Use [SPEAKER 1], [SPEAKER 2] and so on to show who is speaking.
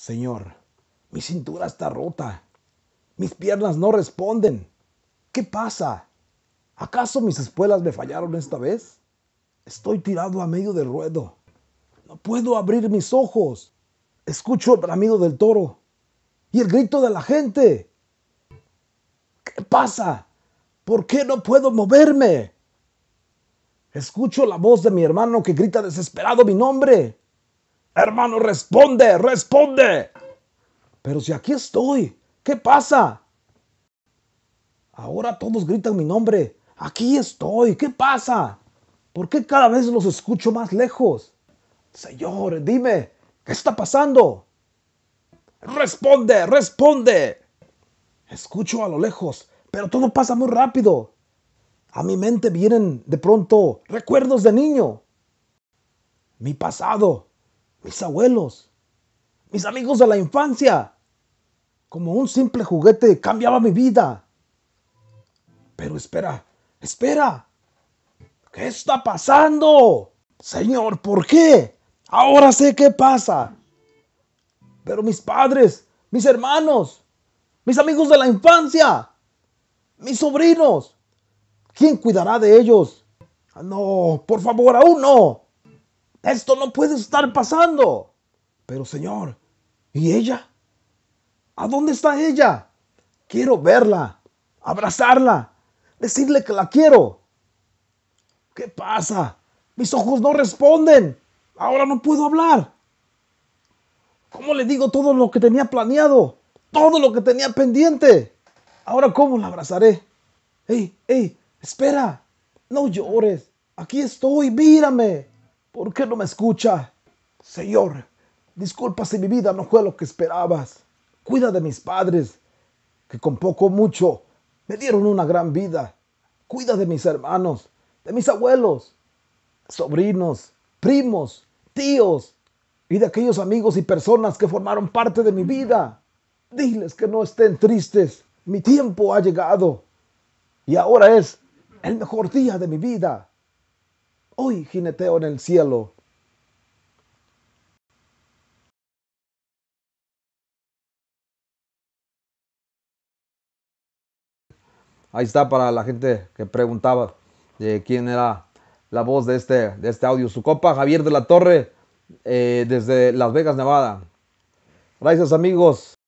[SPEAKER 1] Señor, mi cintura está rota, mis piernas no responden. ¿Qué pasa? ¿Acaso mis espuelas me fallaron esta vez? Estoy tirado a medio del ruedo. No puedo abrir mis ojos. Escucho el bramido del toro y el grito de la gente. ¿Qué pasa? ¿Por qué no puedo moverme? Escucho la voz de mi hermano que grita desesperado mi nombre. Hermano, responde, responde. Pero si aquí estoy, ¿qué pasa? Ahora todos gritan mi nombre. Aquí estoy, ¿qué pasa? ¿Por qué cada vez los escucho más lejos? Señor, dime, ¿qué está pasando? Responde, responde. Escucho a lo lejos, pero todo pasa muy rápido. A mi mente vienen de pronto recuerdos de niño. Mi pasado, mis abuelos, mis amigos de la infancia. Como un simple juguete cambiaba mi vida. Pero espera, espera. ¿Qué está pasando? Señor, ¿por qué? Ahora sé qué pasa. Pero mis padres, mis hermanos, mis amigos de la infancia, mis sobrinos, ¿quién cuidará de ellos? No, por favor, aún no. Esto no puede estar pasando. Pero Señor, ¿y ella? ¿A dónde está ella? Quiero verla, abrazarla, decirle que la quiero. ¿Qué pasa? Mis ojos no responden. Ahora no puedo hablar. ¿Cómo le digo todo lo que tenía planeado? Todo lo que tenía pendiente. Ahora, ¿cómo la abrazaré? ¡Ey, ey! Espera. No llores. Aquí estoy. Mírame. ¿Por qué no me escucha? Señor, disculpa si mi vida no fue lo que esperabas. Cuida de mis padres, que con poco o mucho me dieron una gran vida. Cuida de mis hermanos, de mis abuelos, sobrinos, primos, tíos y de aquellos amigos y personas que formaron parte de mi vida. Diles que no estén tristes. Mi tiempo ha llegado y ahora es el mejor día de mi vida hoy jineteo en el cielo. Ahí está para la gente que preguntaba de quién era la voz de este, de este audio. Su copa Javier de la Torre eh, desde Las Vegas, Nevada. Gracias amigos.